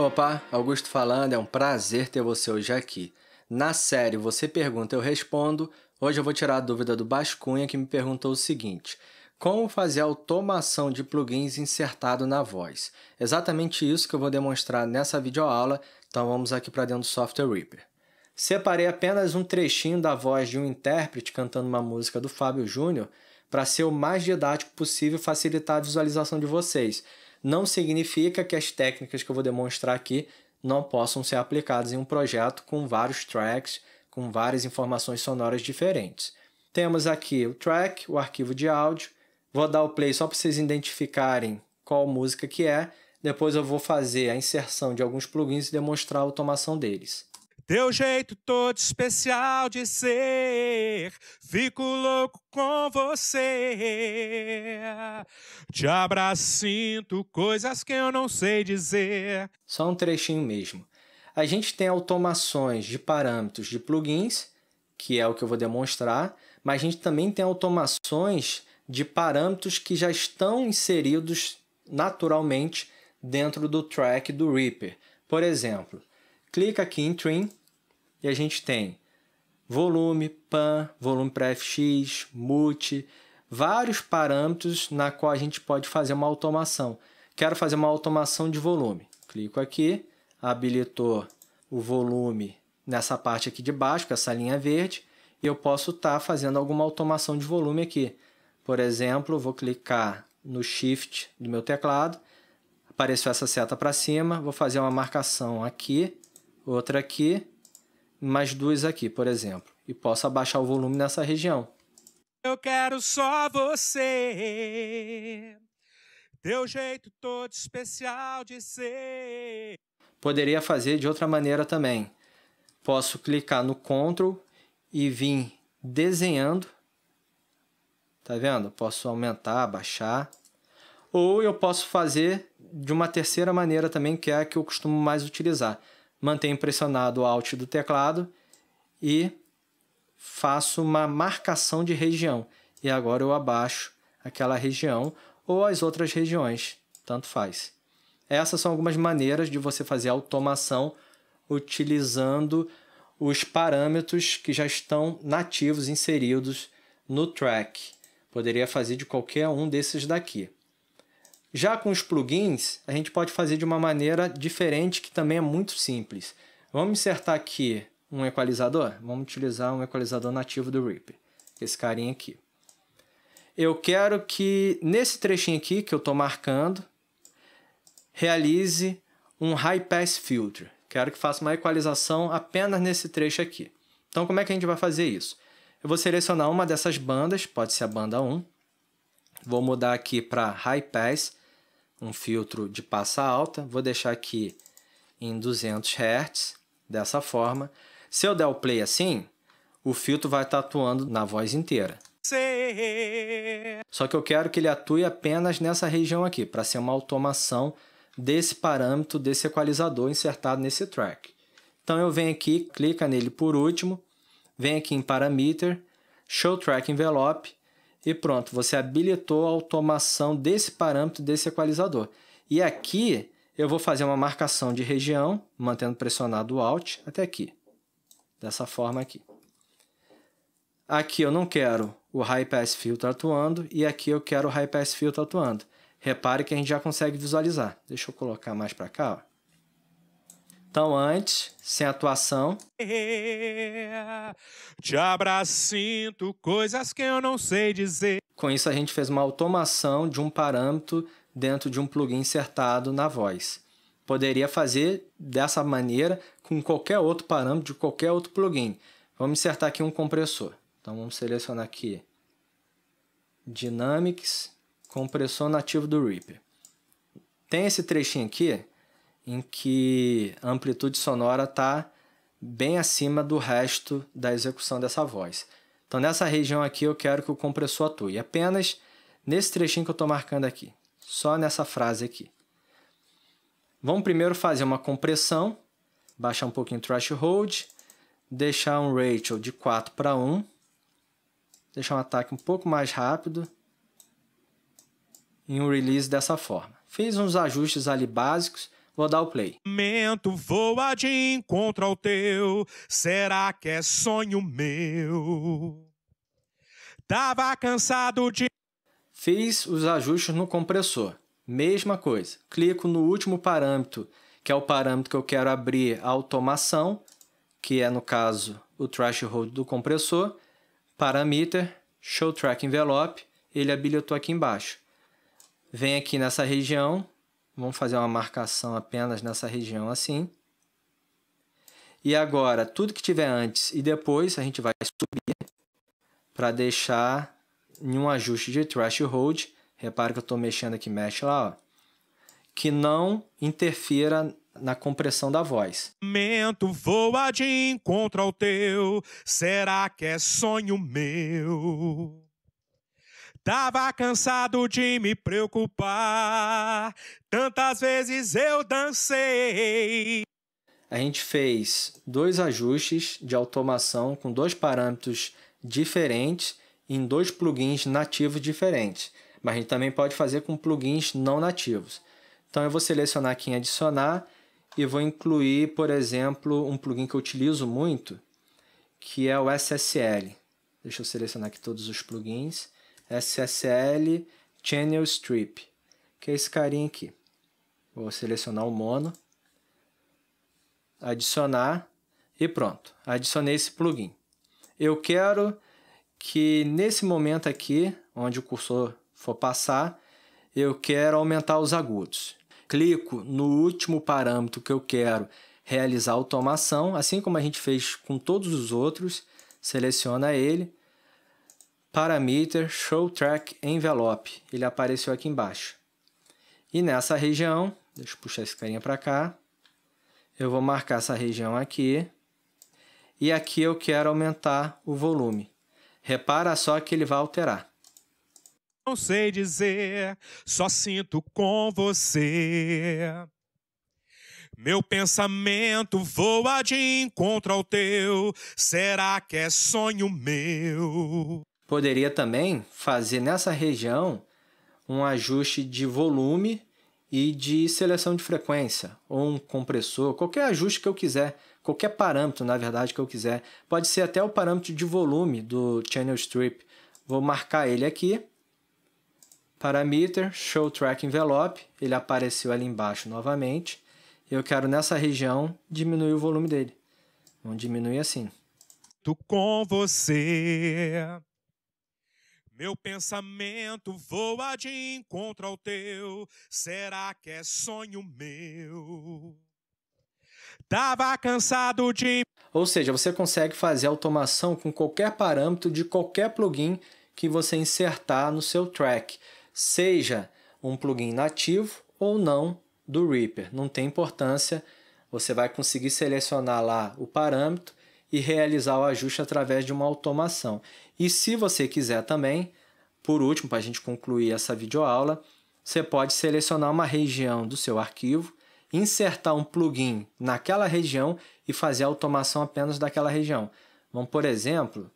Opa, Augusto falando, é um prazer ter você hoje aqui. Na série Você Pergunta, eu respondo. Hoje eu vou tirar a dúvida do Bascunha que me perguntou o seguinte: como fazer automação de plugins insertado na voz. Exatamente isso que eu vou demonstrar nessa videoaula, então vamos aqui para dentro do Software Reaper. Separei apenas um trechinho da voz de um intérprete cantando uma música do Fábio Júnior para ser o mais didático possível e facilitar a visualização de vocês não significa que as técnicas que eu vou demonstrar aqui não possam ser aplicadas em um projeto com vários tracks, com várias informações sonoras diferentes. Temos aqui o track, o arquivo de áudio. Vou dar o play só para vocês identificarem qual música que é. Depois eu vou fazer a inserção de alguns plugins e demonstrar a automação deles. Teu jeito todo especial de ser, fico louco com você. Te abraço, sinto coisas que eu não sei dizer. Só um trechinho mesmo. A gente tem automações de parâmetros de plugins, que é o que eu vou demonstrar, mas a gente também tem automações de parâmetros que já estão inseridos naturalmente dentro do track do Reaper. Por exemplo, Clica aqui em Trim e a gente tem volume, pan, volume para FX, mute, vários parâmetros na qual a gente pode fazer uma automação. Quero fazer uma automação de volume. Clico aqui, habilitou o volume nessa parte aqui de baixo, com essa linha verde, e eu posso estar tá fazendo alguma automação de volume aqui. Por exemplo, vou clicar no Shift do meu teclado, apareceu essa seta para cima, vou fazer uma marcação aqui, outra aqui, mais duas aqui, por exemplo. E posso abaixar o volume nessa região. Eu quero só você, teu jeito todo especial de ser. Poderia fazer de outra maneira também. Posso clicar no Ctrl e vir desenhando. Tá vendo? Posso aumentar, abaixar. Ou eu posso fazer de uma terceira maneira também, que é a que eu costumo mais utilizar mantenho pressionado o Alt do teclado e faço uma marcação de região. E agora eu abaixo aquela região ou as outras regiões, tanto faz. Essas são algumas maneiras de você fazer automação utilizando os parâmetros que já estão nativos inseridos no track. Poderia fazer de qualquer um desses daqui. Já com os plugins, a gente pode fazer de uma maneira diferente, que também é muito simples. Vamos insertar aqui um equalizador? Vamos utilizar um equalizador nativo do Reaper, esse carinha aqui. Eu quero que nesse trechinho aqui que eu estou marcando, realize um High Pass Filter. Quero que faça uma equalização apenas nesse trecho aqui. Então como é que a gente vai fazer isso? Eu vou selecionar uma dessas bandas, pode ser a banda 1. Vou mudar aqui para High Pass um filtro de passa alta, vou deixar aqui em 200 Hz, dessa forma. Se eu der o play assim, o filtro vai estar tá atuando na voz inteira. Só que eu quero que ele atue apenas nessa região aqui, para ser uma automação desse parâmetro, desse equalizador insertado nesse track. Então eu venho aqui, clica nele por último, venho aqui em Parameter, Show Track Envelope, e pronto, você habilitou a automação desse parâmetro, desse equalizador. E aqui eu vou fazer uma marcação de região, mantendo pressionado o Alt até aqui, dessa forma aqui. Aqui eu não quero o High Pass Filter atuando e aqui eu quero o High Pass Filter atuando. Repare que a gente já consegue visualizar. Deixa eu colocar mais para cá. Ó. Então, antes, sem atuação. Te é, abracinto, coisas que eu não sei dizer. Com isso, a gente fez uma automação de um parâmetro dentro de um plugin insertado na voz. Poderia fazer dessa maneira com qualquer outro parâmetro de qualquer outro plugin. Vamos insertar aqui um compressor. Então, vamos selecionar aqui Dynamics, compressor nativo do Reaper. Tem esse trechinho aqui em que a amplitude sonora está bem acima do resto da execução dessa voz. Então, nessa região aqui, eu quero que o compressor atue apenas nesse trechinho que eu estou marcando aqui, só nessa frase aqui. Vamos primeiro fazer uma compressão, baixar um pouquinho o threshold, deixar um ratio de 4 para 1, deixar um ataque um pouco mais rápido e um release dessa forma. Fiz uns ajustes ali básicos, Vou dar o play. Mento voa de encontro ao teu, será que é sonho meu? Tava cansado de. Fiz os ajustes no compressor. Mesma coisa. Clico no último parâmetro, que é o parâmetro que eu quero abrir a automação, que é no caso o threshold do compressor, parameter, show track envelope, ele habilitou aqui embaixo. Vem aqui nessa região, Vamos fazer uma marcação apenas nessa região assim. E agora, tudo que tiver antes e depois, a gente vai subir para deixar em um ajuste de threshold. Repara que eu estou mexendo aqui, mexe lá, ó. Que não interfira na compressão da voz. Mento voa de encontro ao teu, será que é sonho meu? Tava cansado de me preocupar. Tantas vezes eu dancei. A gente fez dois ajustes de automação com dois parâmetros diferentes em dois plugins nativos diferentes. Mas a gente também pode fazer com plugins não nativos. Então eu vou selecionar aqui em adicionar e vou incluir, por exemplo, um plugin que eu utilizo muito, que é o SSL. Deixa eu selecionar aqui todos os plugins SSL Channel Strip, que é esse carinha aqui. Vou selecionar o mono, adicionar e pronto. Adicionei esse plugin. Eu quero que nesse momento aqui, onde o cursor for passar, eu quero aumentar os agudos. Clico no último parâmetro que eu quero realizar automação, assim como a gente fez com todos os outros, seleciona ele, Parameter Show Track Envelope. Ele apareceu aqui embaixo. E nessa região, deixa eu puxar esse carinha para cá, eu vou marcar essa região aqui. E aqui eu quero aumentar o volume. Repara só que ele vai alterar. Não sei dizer, só sinto com você. Meu pensamento voa de encontro ao teu. Será que é sonho meu? Poderia também fazer nessa região um ajuste de volume e de seleção de frequência, ou um compressor, qualquer ajuste que eu quiser, qualquer parâmetro, na verdade, que eu quiser. Pode ser até o parâmetro de volume do channel strip. Vou marcar ele aqui. Parameter, show track envelope, ele apareceu ali embaixo novamente. Eu quero nessa região diminuir o volume dele. Vamos diminuir assim. Tô com você. Meu pensamento voa de encontro ao teu, será que é sonho meu? Tava cansado de. Ou seja, você consegue fazer automação com qualquer parâmetro de qualquer plugin que você insertar no seu track, seja um plugin nativo ou não do Reaper, não tem importância. Você vai conseguir selecionar lá o parâmetro e realizar o ajuste através de uma automação. E se você quiser também, por último, para a gente concluir essa videoaula, você pode selecionar uma região do seu arquivo, insertar um plugin naquela região e fazer a automação apenas daquela região. Vamos, por exemplo,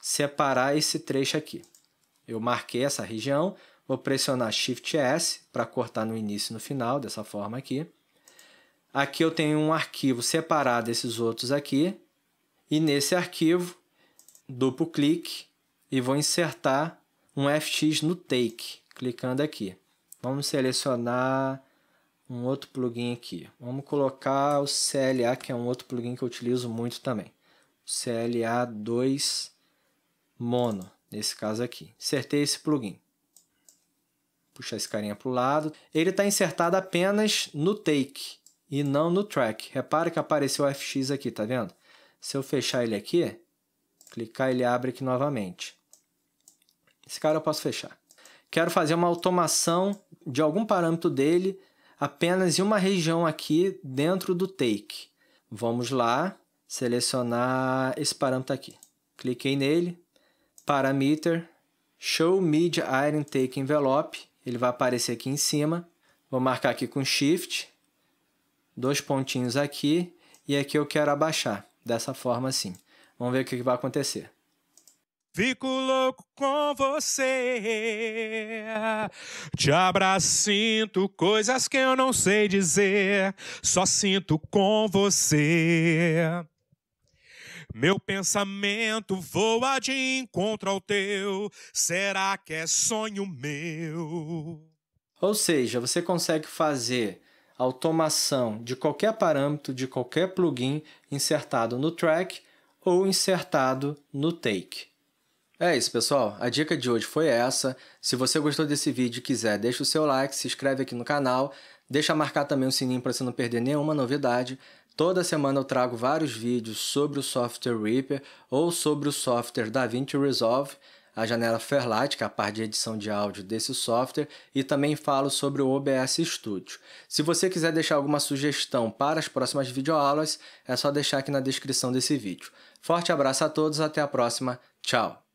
separar esse trecho aqui. Eu marquei essa região, vou pressionar Shift S para cortar no início e no final, dessa forma aqui. Aqui eu tenho um arquivo separado desses outros aqui. E nesse arquivo, duplo clique e vou insertar um FX no Take, clicando aqui. Vamos selecionar um outro plugin aqui. Vamos colocar o CLA, que é um outro plugin que eu utilizo muito também. CLA2 Mono, nesse caso aqui. Insertei esse plugin. Puxar esse carinha para o lado. Ele está insertado apenas no take e não no track. Repara que apareceu o FX aqui, tá vendo? Se eu fechar ele aqui, clicar, ele abre aqui novamente. Esse cara eu posso fechar. Quero fazer uma automação de algum parâmetro dele apenas em uma região aqui dentro do take. Vamos lá, selecionar esse parâmetro aqui. Cliquei nele, parameter, show media iron take envelope, ele vai aparecer aqui em cima. Vou marcar aqui com shift, dois pontinhos aqui, e aqui eu quero abaixar dessa forma assim. Vamos ver o que vai acontecer. Fico louco com você. Te abraço, sinto coisas que eu não sei dizer. Só sinto com você. Meu pensamento voa de encontro ao teu. Será que é sonho meu? Ou seja, você consegue fazer automação de qualquer parâmetro, de qualquer plugin insertado no track ou insertado no take. É isso, pessoal. A dica de hoje foi essa. Se você gostou desse vídeo e quiser, deixa o seu like, se inscreve aqui no canal, deixa marcar também o sininho para você não perder nenhuma novidade. Toda semana eu trago vários vídeos sobre o software Reaper ou sobre o software DaVinci Resolve a janela Fairlight, que é a parte de edição de áudio desse software, e também falo sobre o OBS Studio. Se você quiser deixar alguma sugestão para as próximas videoaulas, é só deixar aqui na descrição desse vídeo. Forte abraço a todos, até a próxima, tchau!